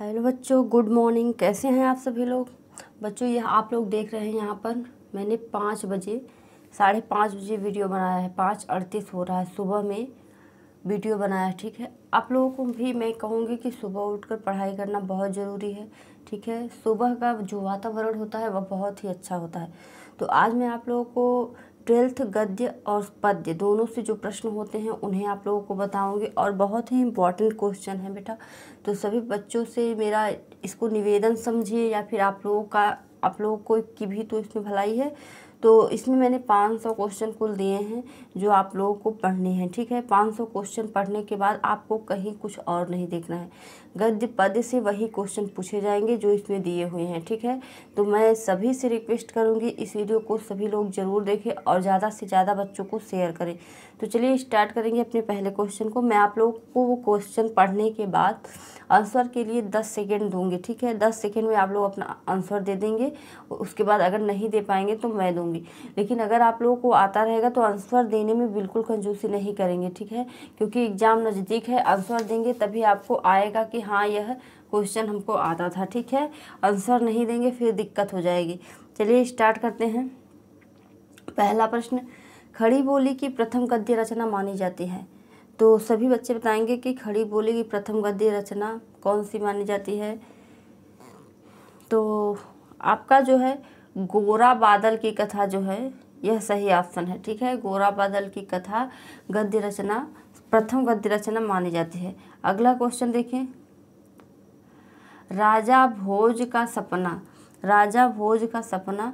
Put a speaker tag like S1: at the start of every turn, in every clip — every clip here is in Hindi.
S1: हेलो बच्चों गुड मॉर्निंग कैसे हैं आप सभी लोग बच्चों यह आप लोग देख रहे हैं यहाँ पर मैंने पाँच बजे साढ़े पाँच बजे वीडियो बनाया है पाँच अड़तीस हो रहा है सुबह में वीडियो बनाया है ठीक है आप लोगों को भी मैं कहूँगी कि सुबह उठकर पढ़ाई करना बहुत ज़रूरी है ठीक है सुबह का जो वातावरण होता है वह बहुत ही अच्छा होता है तो आज मैं आप लोगों को ट्वेल्थ गद्य और पद्य दोनों से जो प्रश्न होते हैं उन्हें आप लोगों को बताऊंगी और बहुत ही इम्पॉर्टेंट क्वेश्चन है बेटा तो सभी बच्चों से मेरा इसको निवेदन समझिए या फिर आप लोगों का आप लोगों को की भी तो इसमें भलाई है तो इसमें मैंने पाँच सौ क्वेश्चन कुल दिए हैं जो आप लोगों को पढ़ने हैं ठीक है 500 क्वेश्चन पढ़ने के बाद आपको कहीं कुछ और नहीं देखना है गद्य पद से वही क्वेश्चन पूछे जाएंगे जो इसमें दिए हुए हैं ठीक है तो मैं सभी से रिक्वेस्ट करूँगी इस वीडियो को सभी लोग ज़रूर देखें और ज़्यादा से ज़्यादा बच्चों को शेयर करें तो चलिए स्टार्ट करेंगे अपने पहले क्वेश्चन को मैं आप लोगों को वो क्वेश्चन पढ़ने के बाद आंसर के लिए दस सेकेंड दूँगी ठीक है दस सेकेंड में आप लोग अपना आंसर दे देंगे उसके बाद अगर नहीं दे पाएंगे तो मैं दूँगी लेकिन अगर आप लोगों को आता रहेगा तो आंसर देने महीने में बिल्कुल कंजूसी नहीं करेंगे ठीक है क्योंकि एग्ज़ाम नज़दीक है आंसर देंगे तभी आपको आएगा कि हाँ यह क्वेश्चन हमको आता था ठीक है आंसर नहीं देंगे फिर दिक्कत हो जाएगी चलिए स्टार्ट करते हैं पहला प्रश्न खड़ी बोली की प्रथम गद्य रचना मानी जाती है तो सभी बच्चे बताएंगे कि खड़ी बोली की प्रथम गद्य रचना कौन सी मानी जाती है तो आपका जो है गोरा बादल की कथा जो है यह सही ऑप्शन है ठीक है गोरा बादल की कथा गद्य रचना प्रथम गद्य रचना मानी जाती है अगला क्वेश्चन देखें राजा भोज का सपना राजा भोज का सपना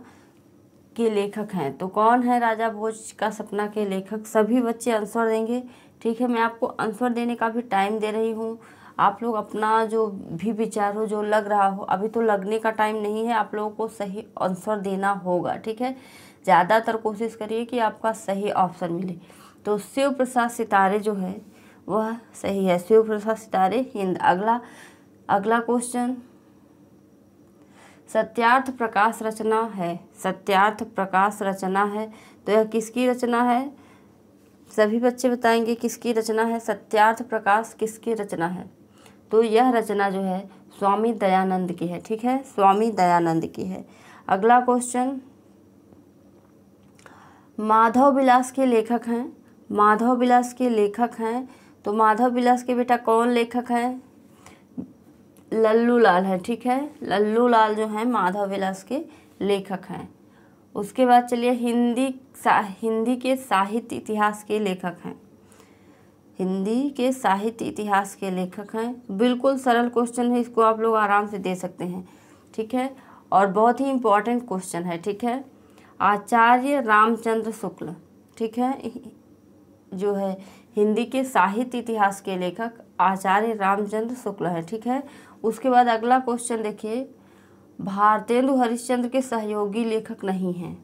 S1: के लेखक हैं तो कौन है राजा भोज का सपना के लेखक सभी बच्चे आंसर देंगे ठीक है मैं आपको आंसर देने का भी टाइम दे रही हूँ आप लोग अपना जो भी विचार हो जो लग रहा हो अभी तो लगने का टाइम नहीं है आप लोगों को सही आंसर देना होगा ठीक है ज़्यादातर कोशिश करिए कि आपका सही ऑप्शन मिले तो शिव प्रसाद सितारे जो है वह सही है शिव प्रसाद सितारे हिंद अगला अगला क्वेश्चन सत्यार्थ प्रकाश रचना है सत्यार्थ प्रकाश रचना है तो यह किसकी रचना है सभी बच्चे बताएंगे किसकी रचना है सत्यार्थ प्रकाश किसकी रचना है तो यह रचना जो है स्वामी दयानंद की है ठीक है स्वामी दयानंद की है अगला क्वेश्चन माधव विलास के लेखक हैं माधव विलास के लेखक हैं तो माधव विलास के बेटा कौन लेखक हैं लल्लू लाल है ठीक है लल्लू लाल जो हैं माधव विलास के लेखक हैं उसके बाद चलिए हिंदी हिंदी के साहित्य इतिहास के लेखक हैं हिंदी के साहित्य इतिहास के लेखक हैं बिल्कुल सरल क्वेश्चन है इसको आप लोग आराम से दे सकते हैं ठीक है और बहुत ही इम्पॉर्टेंट क्वेश्चन है ठीक है आचार्य रामचंद्र शुक्ल ठीक है जो है हिंदी के साहित्य इतिहास के लेखक आचार्य रामचंद्र शुक्ल है ठीक है उसके बाद अगला क्वेश्चन देखिए भारतेंदु हरिश्चंद्र के सहयोगी लेखक नहीं हैं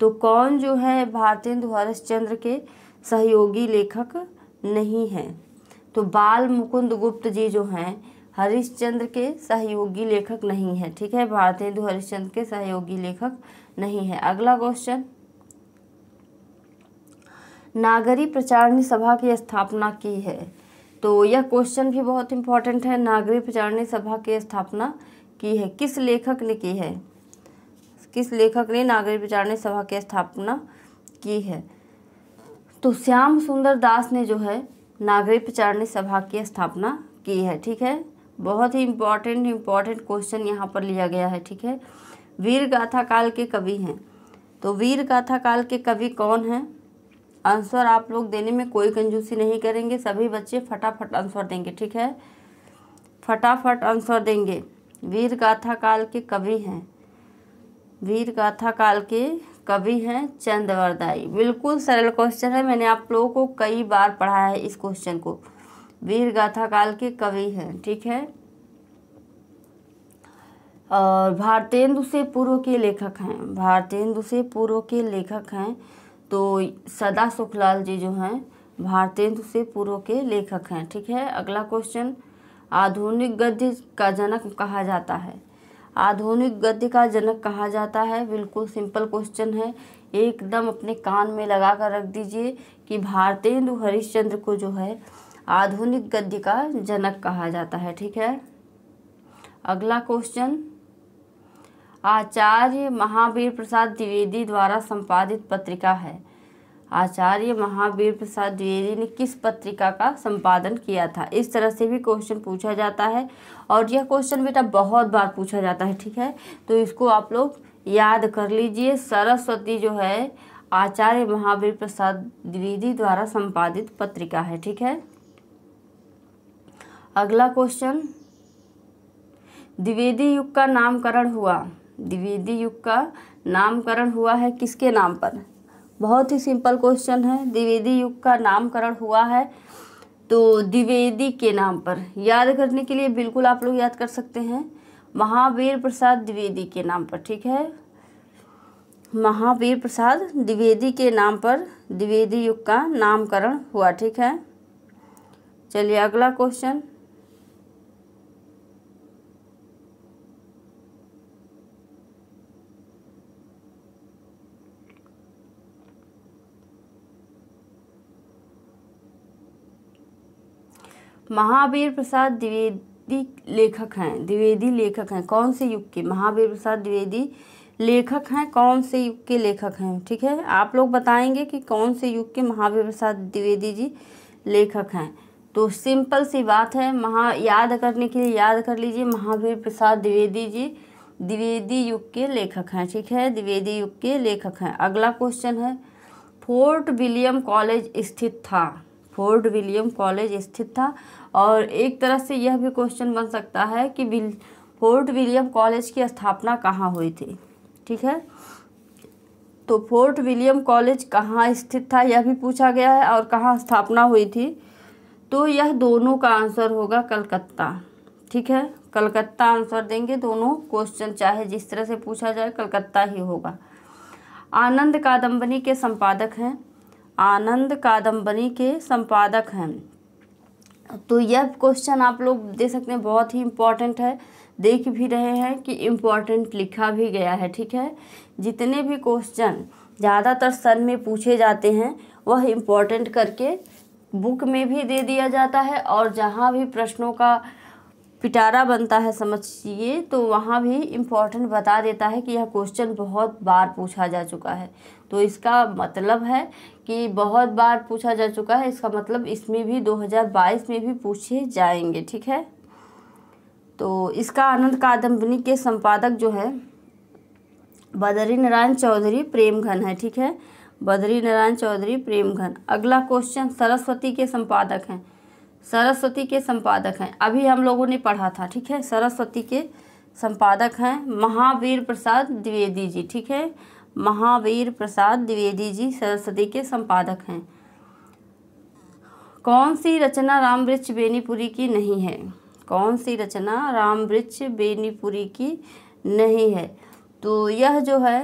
S1: तो कौन जो है भारतेंदु हरिश्चंद्र के सहयोगी लेखक नहीं हैं तो बाल मुकुंद गुप्त जी जो हैं हरिश्चंद्र के सहयोगी लेखक नहीं हैं ठीक है भारतेंदु हरिश्चंद्र के सहयोगी लेखक नहीं है अगला क्वेश्चन नागरी प्रचारणी सभा की स्थापना की है तो यह क्वेश्चन भी बहुत इंपॉर्टेंट है नागरी प्रचारणी सभा की स्थापना की है किस लेखक ने की है किस लेखक ने नागरी प्रचारणी सभा की स्थापना की है तो श्याम सुंदर दास ने जो है नागरी प्रचारणी सभा की स्थापना की है ठीक है बहुत ही इम्पॉर्टेंट इम्पॉर्टेंट क्वेश्चन यहाँ पर लिया गया है ठीक है वीर गाथा काल के कवि हैं तो वीर गाथा काल के कवि कौन हैं आंसर आप लोग देने में कोई कंजूसी नहीं करेंगे सभी बच्चे फटाफट आंसर देंगे ठीक है फटाफट आंसर देंगे वीर गाथा काल के कवि हैं वीर गाथा काल के कवि हैं चंद्रवरदाई बिल्कुल सरल क्वेश्चन है मैंने आप लोगों को कई बार पढ़ा है इस क्वेश्चन को वीर गाथा काल के कवि हैं ठीक है और भारतेंदु से पूर्व के लेखक हैं भारतेंदु से पूर्व के लेखक हैं तो सदा सुखलाल जी जो हैं भारतेंदु से पूर्व के लेखक हैं ठीक है अगला क्वेश्चन आधुनिक गद्य का जनक कहा जाता है आधुनिक गद्य का जनक कहा जाता है बिल्कुल सिंपल क्वेश्चन है एकदम अपने कान में लगा कर रख दीजिए कि भारतेंदु हरिश्चंद्र को जो है आधुनिक गद्य का जनक कहा जाता है ठीक है अगला क्वेश्चन आचार्य महावीर प्रसाद द्विवेदी द्वारा संपादित पत्रिका है आचार्य महावीर प्रसाद द्विवेदी ने किस पत्रिका का संपादन किया था इस तरह से भी क्वेश्चन पूछा जाता है और यह क्वेश्चन बेटा बहुत बार पूछा जाता है ठीक है तो इसको आप लोग याद कर लीजिए सरस्वती जो है आचार्य महावीर प्रसाद द्विवेदी द्वारा संपादित पत्रिका है ठीक है अगला क्वेश्चन द्विवेदी युग का नामकरण हुआ द्विवेदी युग का नामकरण हुआ है किसके नाम पर बहुत ही सिंपल क्वेश्चन है द्विवेदी युग का नामकरण हुआ है तो द्विवेदी के नाम पर याद करने के लिए बिल्कुल आप लोग याद कर सकते हैं महावीर प्रसाद द्विवेदी के नाम पर ठीक है महावीर प्रसाद द्विवेदी के नाम पर द्विवेदी युग का नामकरण हुआ ठीक है चलिए अगला क्वेश्चन महावीर प्रसाद द्विवेदी लेखक हैं द्विवेदी लेखक हैं कौन से युग के महावीर प्रसाद द्विवेदी लेखक हैं कौन से युग के लेखक हैं ठीक है आप लोग बताएंगे कि कौन से युग के महावीर प्रसाद द्विवेदी जी लेखक हैं तो सिंपल सी बात है महा याद करने के लिए याद कर लीजिए महावीर प्रसाद द्विवेदी जी द्विवेदी युग के लेखक हैं ठीक है द्विवेदी युग के लेखक हैं अगला क्वेश्चन है फोर्ट विलियम कॉलेज स्थित था फोर्ड विलियम कॉलेज स्थित था और एक तरह से यह भी क्वेश्चन बन सकता है कि विल फोर्ट विलियम कॉलेज की स्थापना कहाँ हुई थी ठीक है तो फोर्ट विलियम कॉलेज कहाँ स्थित था यह भी पूछा गया है और कहाँ स्थापना हुई थी तो यह दोनों का आंसर होगा कलकत्ता ठीक है कलकत्ता आंसर देंगे दोनों क्वेश्चन चाहे जिस तरह से पूछा जाए कलकत्ता ही होगा आनंद कादम्बनी के संपादक हैं आनंद कादम्बरी के संपादक हैं तो यह क्वेश्चन आप लोग दे सकते हैं बहुत ही इम्पॉर्टेंट है देख भी रहे हैं कि इम्पॉर्टेंट लिखा भी गया है ठीक है जितने भी क्वेश्चन ज़्यादातर सन में पूछे जाते हैं वह इम्पॉर्टेंट करके बुक में भी दे दिया जाता है और जहाँ भी प्रश्नों का पिटारा बनता है समझिए तो वहाँ भी इम्पोर्टेंट बता देता है कि यह क्वेश्चन बहुत बार पूछा जा चुका है तो इसका मतलब है कि बहुत बार पूछा जा चुका है इसका मतलब इसमें भी 2022 में भी पूछे जाएंगे ठीक है तो इसका आनंद कादम्बनी के संपादक जो है बदरी नारायण चौधरी प्रेमघन है ठीक है बदरी नारायण चौधरी प्रेमघन अगला क्वेश्चन सरस्वती के संपादक हैं सरस्वती के संपादक हैं अभी हम लोगों ने पढ़ा था ठीक है सरस्वती के संपादक हैं महावीर प्रसाद द्विवेदी जी ठीक है महावीर प्रसाद द्विवेदी जी सरस्वती के संपादक हैं कौन सी रचना रामवृक्ष बेनीपुरी की नहीं है कौन सी रचना रामवृक्ष बेनीपुरी की नहीं है तो यह जो है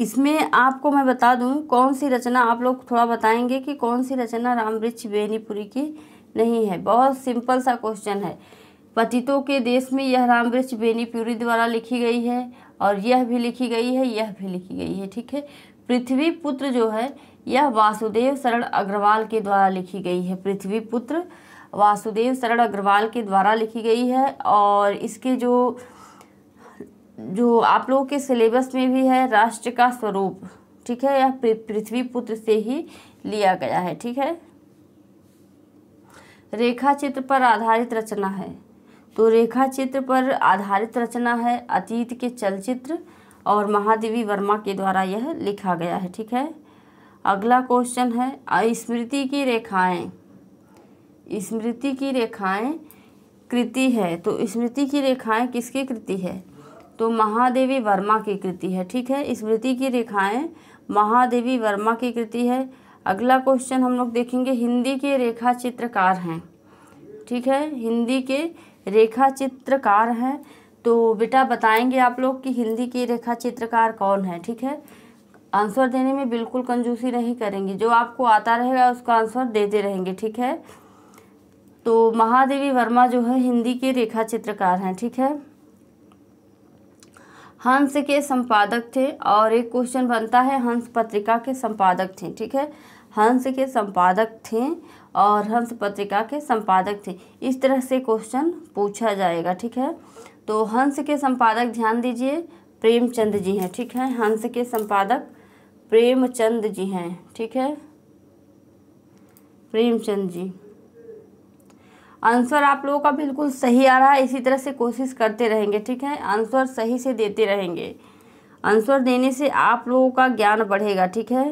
S1: इसमें आपको मैं बता दूं कौन सी रचना आप लोग थोड़ा बताएंगे कि कौन सी रचना रामवृक्ष बेनीपुरी की नहीं है बहुत सिंपल सा क्वेश्चन है पतितों के देश में यह रामवृक्ष बेनीपुरी द्वारा लिखी गई है और यह भी लिखी गई है यह भी लिखी गई है ठीक है पृथ्वी पुत्र जो है यह वासुदेव शरण अग्रवाल के द्वारा लिखी गई है पृथ्वी पुत्र वासुदेव शरण अग्रवाल के द्वारा लिखी गई है और इसके जो जो आप लोगों के सिलेबस में भी है राष्ट्र का स्वरूप ठीक है यह पृथ्वी पुत्र से ही लिया गया है ठीक है रेखा चित्र पर आधारित रचना है तो रेखा चित्र पर आधारित रचना है अतीत के चलचित्र और महादेवी वर्मा के द्वारा यह लिखा गया है ठीक है अगला क्वेश्चन है स्मृति की रेखाएं स्मृति की रेखाएं कृति है तो स्मृति की रेखाएं किसकी कृति है तो महादेवी वर्मा की कृति है ठीक है स्मृति की रेखाएं महादेवी वर्मा की कृति है अगला क्वेश्चन हम लोग देखेंगे हिंदी के रेखा चित्रकार हैं ठीक है हिंदी के रेखा चित्रकार हैं तो बेटा बताएंगे आप लोग कि हिंदी के रेखा चित्रकार कौन है ठीक है आंसर देने में बिल्कुल कंजूसी नहीं करेंगे जो आपको आता रहेगा उसका आंसर देते रहेंगे ठीक है तो महादेवी वर्मा जो है हिंदी के रेखा चित्रकार हैं ठीक है हंस के संपादक थे और एक क्वेश्चन बनता है हंस पत्रिका के संपादक थे ठीक है हंस के संपादक थे और हंस पत्रिका के संपादक थे इस तरह से क्वेश्चन पूछा जाएगा ठीक है तो हंस के संपादक ध्यान दीजिए प्रेमचंद जी हैं ठीक है हंस के संपादक प्रेमचंद जी हैं ठीक है प्रेमचंद जी आंसर आप लोगों का बिल्कुल सही आ रहा है इसी तरह से कोशिश करते रहेंगे ठीक है आंसर सही से देते रहेंगे आंसर देने से आप लोगों का ज्ञान बढ़ेगा ठीक है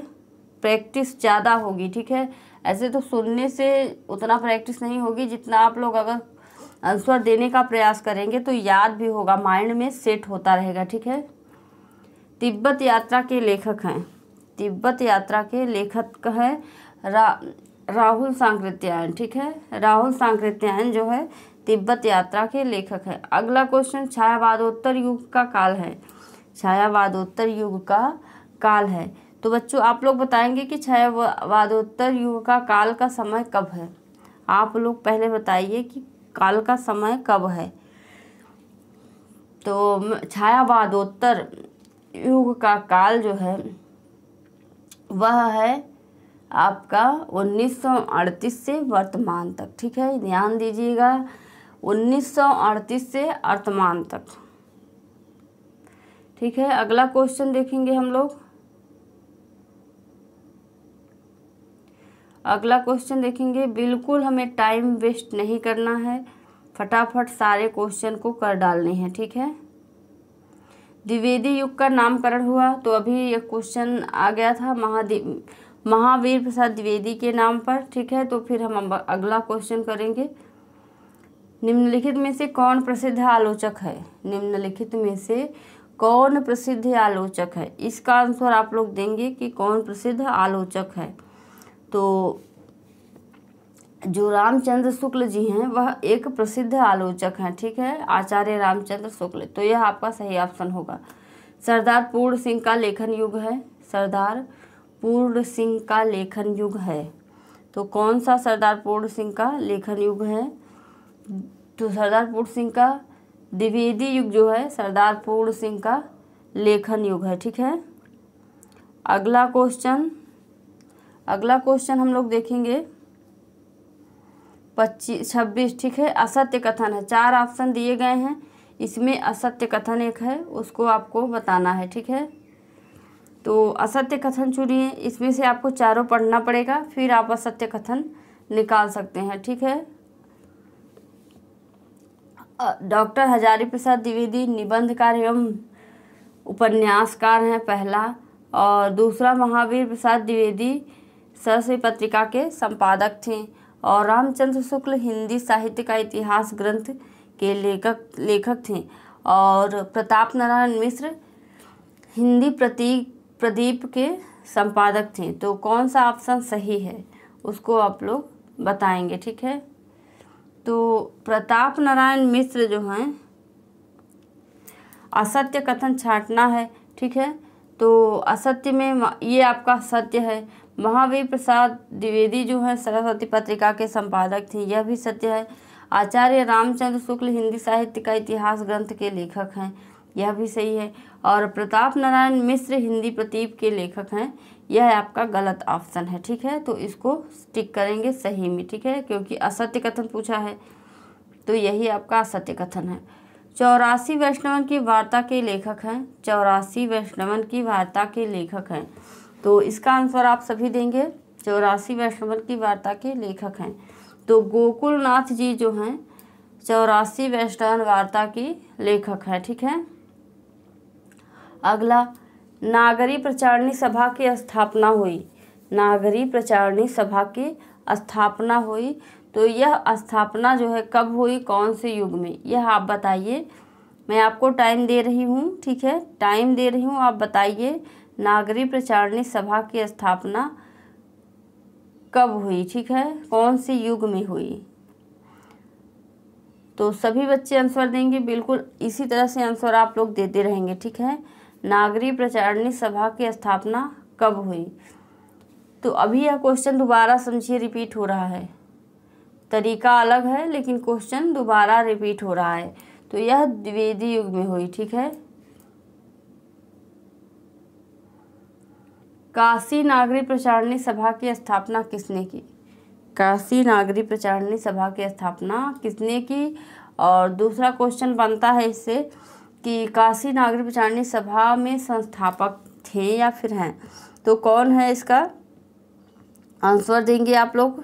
S1: प्रैक्टिस ज़्यादा होगी ठीक है ऐसे तो सुनने से उतना प्रैक्टिस नहीं होगी जितना आप लोग अगर आंसर देने का प्रयास करेंगे तो याद भी होगा माइंड में सेट होता रहेगा ठीक है तिब्बत यात्रा के लेखक हैं तिब्बत यात्रा के लेखक हैं राहुल सांकृत्यायन ठीक है राहुल सांकृत्यायन जो है तिब्बत यात्रा के लेखक है अगला क्वेश्चन छायावादोत्तर युग का काल है छायावादोत्तर युग का काल है तो बच्चों आप लोग बताएंगे कि छायावादोत्तर युग का काल का समय कब है आप लोग पहले बताइए कि काल का समय कब है तो छायावादोत्तर युग का काल जो है वह है आपका 1938 से वर्तमान तक ठीक है ध्यान दीजिएगा 1938 से वर्तमान तक ठीक है अगला क्वेश्चन देखेंगे हम लोग अगला क्वेश्चन देखेंगे बिल्कुल हमें टाइम वेस्ट नहीं करना है फटाफट सारे क्वेश्चन को कर डालने हैं ठीक है द्विवेदी युग का नामकरण हुआ तो अभी एक क्वेश्चन आ गया था महादेव महावीर प्रसाद द्विवेदी के नाम पर ठीक है तो फिर हम अगला क्वेश्चन करेंगे निम्नलिखित में से कौन प्रसिद्ध आलोचक है निम्नलिखित में से कौन प्रसिद्ध आलोचक है इसका आंसर आप लोग देंगे कि कौन प्रसिद्ध आलोचक है तो जो रामचंद्र शुक्ल जी हैं वह एक प्रसिद्ध आलोचक हैं ठीक है आचार्य रामचंद्र शुक्ल तो यह आपका सही ऑप्शन होगा सरदार पूर्ण सिंह का लेखन युग है सरदार पूर्ण सिंह का लेखन युग है तो कौन सा सरदार पूर्ण सिंह का लेखन युग है तो सरदार पूर्ण सिंह का द्विवेदी युग जो है सरदार पूर्ण सिंह का लेखन युग है ठीक है अगला क्वेश्चन अगला क्वेश्चन हम लोग देखेंगे पच्चीस छब्बीस ठीक है असत्य कथन है चार ऑप्शन दिए गए हैं इसमें असत्य कथन एक है उसको आपको बताना है ठीक है तो असत्य कथन चुनिए इसमें से आपको चारों पढ़ना पड़ेगा फिर आप असत्य कथन निकाल सकते हैं ठीक है डॉक्टर हजारी प्रसाद द्विवेदी निबंधकार एवं उपन्यासकार हैं पहला और दूसरा महावीर प्रसाद द्विवेदी सरस्वती पत्रिका के संपादक थे और रामचंद्र शुक्ल हिंदी साहित्य का इतिहास ग्रंथ के लेखक लेखक थे और प्रताप नारायण मिश्र हिंदी प्रतीक प्रदीप के संपादक थे तो कौन सा ऑप्शन सही है उसको आप लोग बताएंगे ठीक है तो प्रताप नारायण मिश्र जो हैं असत्य कथन छाटना है ठीक है तो असत्य में ये आपका सत्य है महावीर प्रसाद द्विवेदी जो है सरस्वती पत्रिका के संपादक थे यह भी सत्य है आचार्य रामचंद्र शुक्ल हिंदी साहित्य का इतिहास ग्रंथ के लेखक हैं यह भी सही है और प्रताप नारायण मिश्र हिंदी प्रतीप के लेखक हैं यह आपका गलत ऑप्शन है ठीक है तो इसको टिक करेंगे सही में ठीक है क्योंकि असत्य कथन पूछा है तो यही आपका असत्य कथन है चौरासी वैष्णवन की वार्ता के लेखक हैं चौरासी वैष्णवन की वार्ता के लेखक हैं तो इसका आंसर आप सभी देंगे चौरासी वैष्णवन की वार्ता के लेखक हैं तो गोकुलनाथ जी जो हैं चौरासी वैष्णवन वार्ता के लेखक है ठीक है अगला नागरी प्रचारणी सभा की स्थापना हुई नागरी प्रचारणी सभा की स्थापना हुई तो यह स्थापना जो है कब हुई कौन से युग में यह आप बताइए मैं आपको टाइम दे रही हूँ ठीक है टाइम दे रही हूँ आप बताइए नागरी प्रचारणी सभा की स्थापना कब हुई ठीक है कौन से युग में हुई तो सभी बच्चे आंसर देंगे बिल्कुल इसी तरह से आंसर आप लोग देते रहेंगे ठीक है नागरी प्रचारणी सभा की स्थापना कब हुई तो अभी यह क्वेश्चन दोबारा समझिए रिपीट हो रहा है तरीका अलग है लेकिन क्वेश्चन दोबारा रिपीट हो रहा है तो यह द्विवेदी युग में हुई ठीक है काशी नागरी प्रचारणी सभा की स्थापना किसने की काशी नागरी प्रचारणी सभा की स्थापना किसने की और दूसरा क्वेश्चन बनता है इससे कि काशी नागरिक विचारणी सभा में संस्थापक थे या फिर हैं तो कौन है इसका आंसर देंगे आप लोग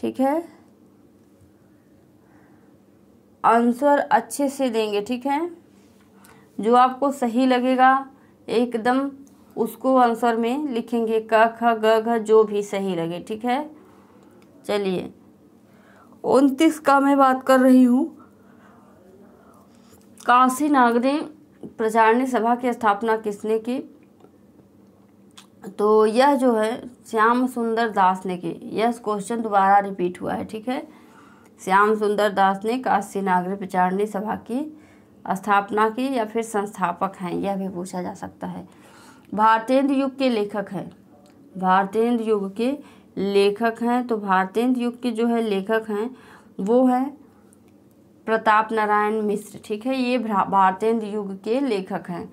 S1: ठीक है आंसर अच्छे से देंगे ठीक है जो आपको सही लगेगा एकदम उसको आंसर में लिखेंगे क ख ग घ जो भी सही लगे ठीक है चलिए उनतीस का मैं बात कर रही हूँ काशी नागरी प्रचारणी सभा की स्थापना किसने की तो यह जो है श्याम सुंदर दास ने की यह क्वेश्चन दोबारा रिपीट हुआ है ठीक है श्याम सुंदर दास ने काशी नागरी प्रचारणी सभा की स्थापना की या फिर संस्थापक हैं यह भी पूछा जा सकता है भारतेंद्र युग के लेखक हैं भारतेंद्र युग के लेखक हैं तो भारतेंद्र युग के जो है लेखक हैं वो हैं प्रताप नारायण मिश्र ठीक है ये भारतेंद्र युग के लेखक हैं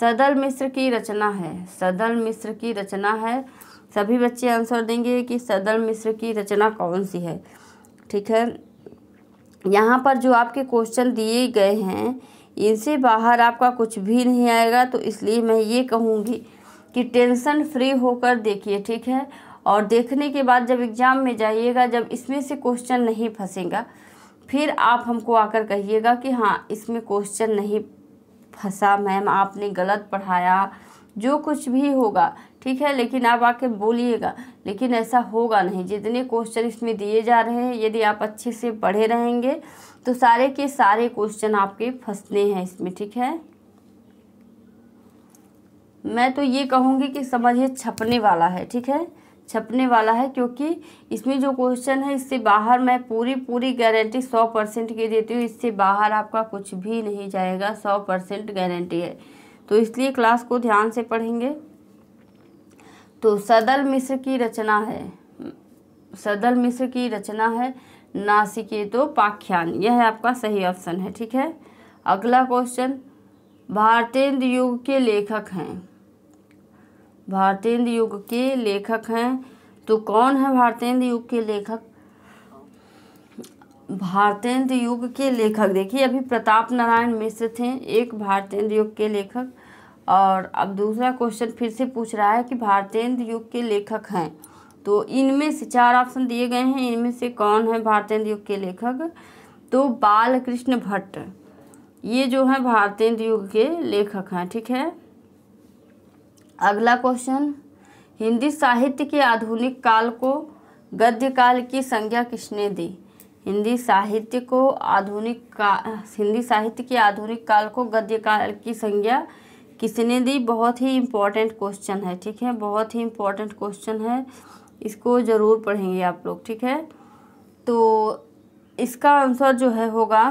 S1: सदल मिश्र की रचना है सदल मिश्र की रचना है सभी बच्चे आंसर देंगे कि सदल मिश्र की रचना कौन सी है ठीक है यहाँ पर जो आपके क्वेश्चन दिए गए हैं इनसे बाहर आपका कुछ भी नहीं आएगा तो इसलिए मैं ये कहूँगी कि टेंशन फ्री होकर देखिए ठीक है और देखने के बाद जब एग्ज़ाम में जाइएगा जब इसमें से क्वेश्चन नहीं फंसेगा फिर आप हमको आकर कहिएगा कि हाँ इसमें क्वेश्चन नहीं फंसा मैम आपने गलत पढ़ाया जो कुछ भी होगा ठीक है लेकिन आप आके बोलिएगा लेकिन ऐसा होगा नहीं जितने क्वेश्चन इसमें दिए जा रहे हैं यदि आप अच्छे से पढ़े रहेंगे तो सारे के सारे क्वेश्चन आपके फंसने हैं इसमें ठीक है मैं तो ये कहूँगी कि समझिए छपने वाला है ठीक है छपने वाला है क्योंकि इसमें जो क्वेश्चन है इससे बाहर मैं पूरी पूरी गारंटी सौ परसेंट की देती हूँ इससे बाहर आपका कुछ भी नहीं जाएगा सौ परसेंट गारंटी है तो इसलिए क्लास को ध्यान से पढ़ेंगे तो सदल मिश्र की रचना है सदल मिश्र की रचना है नासिके तो पाख्यान यह आपका सही ऑप्शन है ठीक है अगला क्वेश्चन भारतेंद्र युग के लेखक हैं भारतेंद्र युग के लेखक हैं तो कौन है भारतेंद्र युग के लेखक भारतेंद्र युग के लेखक देखिए अभी प्रताप नारायण मिश्र थे एक भारतेंद्र युग के लेखक और अब दूसरा क्वेश्चन फिर से पूछ रहा है कि भारतेंद्र युग के लेखक हैं तो इनमें से चार ऑप्शन दिए गए हैं इनमें से कौन है भारतेंद्र युग के लेखक तो बालकृष्ण भट्ट ये जो है भारतेंद्र युग के लेखक हैं ठीक है अगला क्वेश्चन हिंदी साहित्य के आधुनिक काल को गद्य काल की संज्ञा किसने दी हिंदी साहित्य को आधुनिक का हिंदी साहित्य के आधुनिक काल को गद्य काल की संज्ञा किसने दी बहुत ही इम्पोर्टेंट क्वेश्चन है ठीक है बहुत ही इम्पोर्टेंट क्वेश्चन है इसको ज़रूर पढ़ेंगे आप लोग ठीक है तो इसका आंसर जो है होगा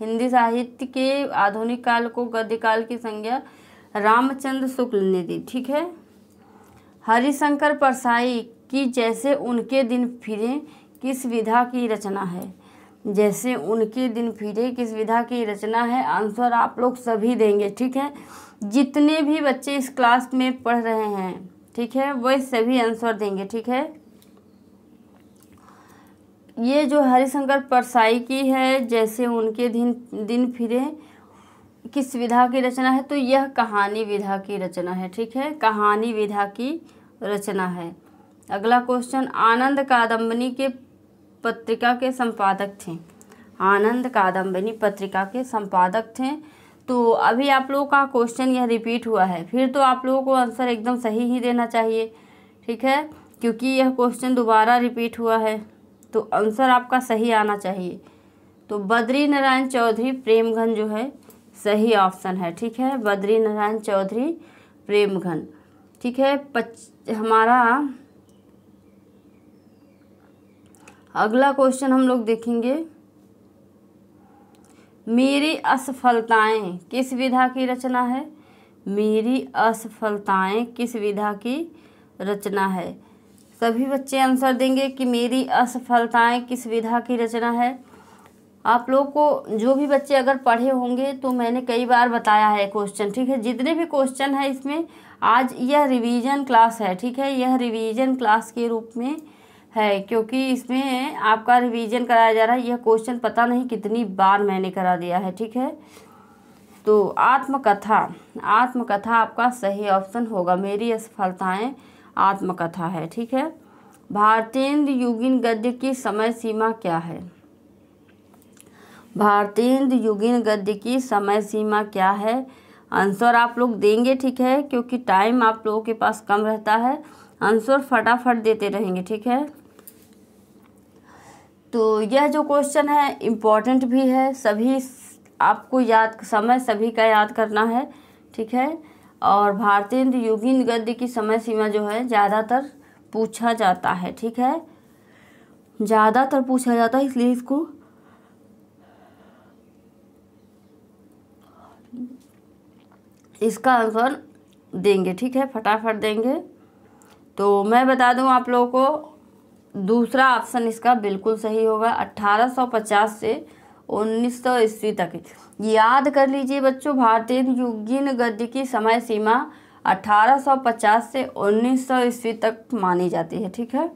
S1: हिंदी साहित्य के आधुनिक काल को गद्य काल की संज्ञा रामचंद्र शुक्ल ने दी ठीक है हरिशंकर परसाई की जैसे उनके दिन फिरे किस विधा की रचना है जैसे उनके दिन फिरे किस विधा की रचना है आंसर आप लोग सभी देंगे ठीक है जितने भी बच्चे इस क्लास में पढ़ रहे हैं ठीक है वह सभी आंसर देंगे ठीक है ये जो हरिशंकर परसाई की है जैसे उनके दिन दिन फिरे किस विधा की रचना है तो यह कहानी विधा की रचना है ठीक है कहानी विधा की रचना है अगला क्वेश्चन आनंद कादम्बनी के पत्रिका के संपादक थे आनंद कादम्बनी पत्रिका के संपादक थे तो अभी आप लोगों का क्वेश्चन यह रिपीट हुआ है फिर तो आप लोगों को आंसर एकदम सही ही देना चाहिए ठीक है क्योंकि यह क्वेश्चन दोबारा रिपीट हुआ है तो आंसर आपका सही आना चाहिए तो बद्री नारायण चौधरी प्रेमघन जो है सही ऑप्शन है ठीक है बद्री नारायण चौधरी प्रेमघन ठीक है पच हमारा अगला क्वेश्चन हम लोग देखेंगे मेरी असफलताएं किस विधा की रचना है मेरी असफलताएं किस विधा की रचना है सभी बच्चे आंसर देंगे कि मेरी असफलताएं किस विधा की रचना है आप लोग को जो भी बच्चे अगर पढ़े होंगे तो मैंने कई बार बताया है क्वेश्चन ठीक है जितने भी क्वेश्चन है इसमें आज यह रिवीजन क्लास है ठीक है यह रिवीजन क्लास के रूप में है क्योंकि इसमें आपका रिवीजन कराया जा रहा है यह क्वेश्चन पता नहीं कितनी बार मैंने करा दिया है ठीक है तो आत्मकथा आत्मकथा आपका सही ऑप्शन होगा मेरी असफलताएँ आत्मकथा है ठीक है भारतेंद्र युगिन गद्य की समय सीमा क्या है भारतीय युगीन गद्य की समय सीमा क्या है आंसर आप लोग देंगे ठीक है क्योंकि टाइम आप लोगों के पास कम रहता है आंसर फटाफट देते रहेंगे ठीक है तो यह जो क्वेश्चन है इम्पोर्टेंट भी है सभी आपको याद समय सभी का याद करना है ठीक है और भारतीय युगीन गद्य की समय सीमा जो है ज़्यादातर पूछा जाता है ठीक है ज़्यादातर पूछा जाता है इसलिए इसको इसका आंसर देंगे ठीक है फटाफट देंगे तो मैं बता दूं आप लोगों को दूसरा ऑप्शन इसका बिल्कुल सही होगा 1850 से 1900 ईस्वी तक याद कर लीजिए बच्चों भारतीय युगीन गद्य की समय सीमा 1850 से 1900 ईस्वी तक मानी जाती है ठीक है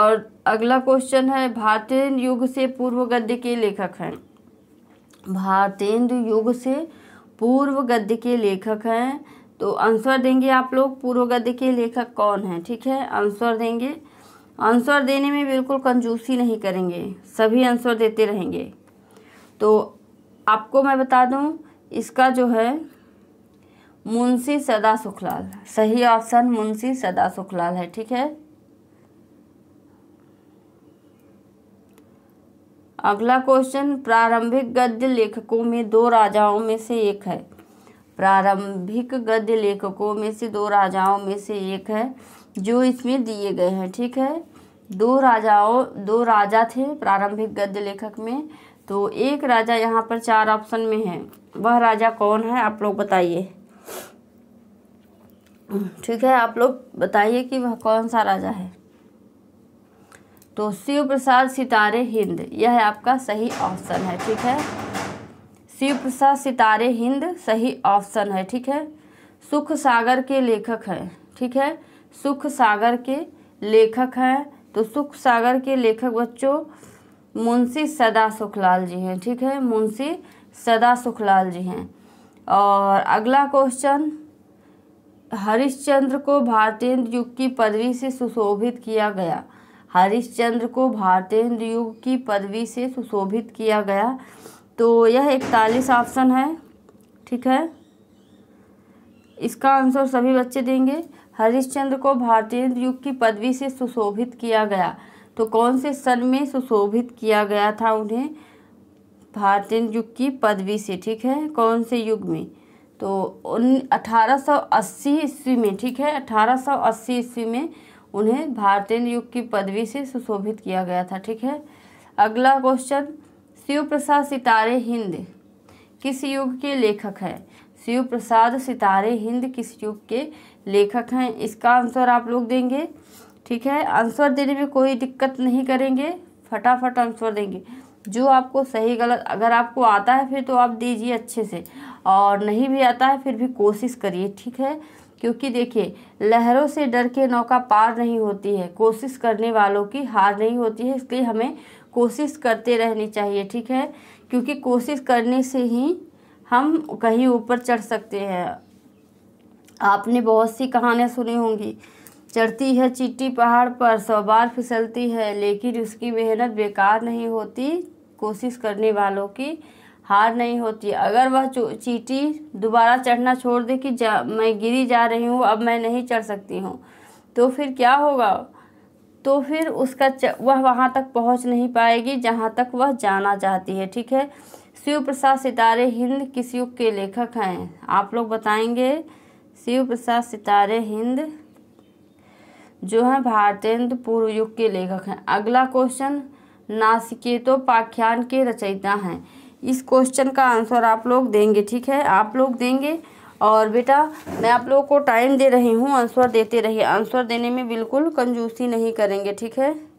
S1: और अगला क्वेश्चन है भारतीय युग से पूर्व गद्य के लेखक हैं भारतेंदु युग से पूर्व गद्य के लेखक हैं तो आंसर देंगे आप लोग पूर्व गद्य के लेखक कौन हैं ठीक है आंसर देंगे आंसर देने में बिल्कुल कंजूसी नहीं करेंगे सभी आंसर देते रहेंगे तो आपको मैं बता दूं इसका जो है मुंशी सदा सुखलाल सही ऑप्शन मुंशी सदा सुखलाल है ठीक है अगला क्वेश्चन प्रारंभिक गद्य लेखकों में दो राजाओं में से एक है प्रारंभिक गद्य लेखकों में से दो राजाओं में से एक है जो इसमें दिए गए हैं ठीक है दो राजाओं दो राजा थे प्रारंभिक गद्य लेखक में तो एक राजा यहाँ पर चार ऑप्शन में है वह राजा कौन है आप लोग बताइए ठीक है आप लोग बताइए कि वह कौन सा राजा है तो शिव प्रसाद सितारे हिंद यह आपका सही ऑप्शन है ठीक है शिव प्रसाद सितारे हिंद सही ऑप्शन है ठीक है सुख सागर के लेखक हैं ठीक है सुख सागर के लेखक हैं तो सुख सागर के लेखक बच्चों मुंशी सदा सुखलाल जी हैं ठीक है मुंशी सदा सुखलाल जी हैं और अगला क्वेश्चन हरिश्चंद्र को भारतेंद्र युग की पदवी से सुशोभित किया गया हरिश्चंद्र को भारतेंद्र युग की पदवी से सुशोभित किया गया तो यह इकतालीस ऑप्शन है ठीक है इसका आंसर सभी बच्चे देंगे हरिश्चंद्र को भारतेंद्र युग की पदवी से सुशोभित किया गया तो कौन से सन में सुशोभित किया गया था उन्हें भारतेंद्र युग की पदवी से ठीक है कौन से युग में तो उन अठारह सौ अस्सी ईस्वी में ठीक है अठारह सौ अस्सी ईस्वी में उन्हें भारतीय युग की पदवी से सुशोभित किया गया था ठीक है अगला क्वेश्चन शिव प्रसाद सितारे हिंद किस युग के लेखक हैं शिव प्रसाद सितारे हिंद किस युग के लेखक हैं इसका आंसर आप लोग देंगे ठीक है आंसर देने में कोई दिक्कत नहीं करेंगे फटाफट आंसर देंगे जो आपको सही गलत अगर आपको आता है फिर तो आप दीजिए अच्छे से और नहीं भी आता है फिर भी कोशिश करिए ठीक है क्योंकि देखिए लहरों से डर के नौका पार नहीं होती है कोशिश करने वालों की हार नहीं होती है इसलिए हमें कोशिश करते रहनी चाहिए ठीक है क्योंकि कोशिश करने से ही हम कहीं ऊपर चढ़ सकते हैं आपने बहुत सी कहानियाँ सुनी होंगी चढ़ती है चिट्टी पहाड़ पर सौ बार फिसलती है लेकिन उसकी मेहनत बेकार नहीं होती कोशिश करने वालों की हार नहीं होती अगर वह चीटी दोबारा चढ़ना छोड़ दे कि जा मैं गिरी जा रही हूँ अब मैं नहीं चढ़ सकती हूँ तो फिर क्या होगा तो फिर उसका च, वह वहाँ तक पहुँच नहीं पाएगी जहाँ तक वह जाना चाहती है ठीक है शिव प्रसाद सितारे हिंद किस युग के लेखक हैं आप लोग बताएंगे शिव प्रसाद सितारे हिंद जो हैं भारतेंद्र पूर्व युग के लेखक हैं अगला क्वेश्चन नासिकेतोपाख्यान के रचयिता हैं इस क्वेश्चन का आंसर आप लोग देंगे ठीक है आप लोग देंगे और बेटा मैं आप लोगों को टाइम दे रही हूँ आंसर देते रहिए आंसर देने में बिल्कुल कंजूसी नहीं करेंगे ठीक है